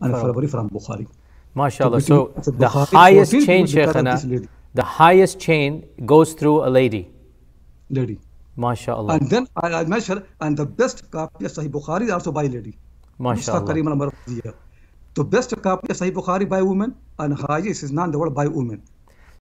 and a February from Bukhari. MashaAllah. So, so the Bukhari highest chain, Shaykhana, the highest chain goes through a lady. Lady. MashaAllah. And then I, I mentioned, and the best copy of Sahih Bukhari is also by lady. MashaAllah. The best copy of Sahih Bukhari by woman and highest is not the word by woman.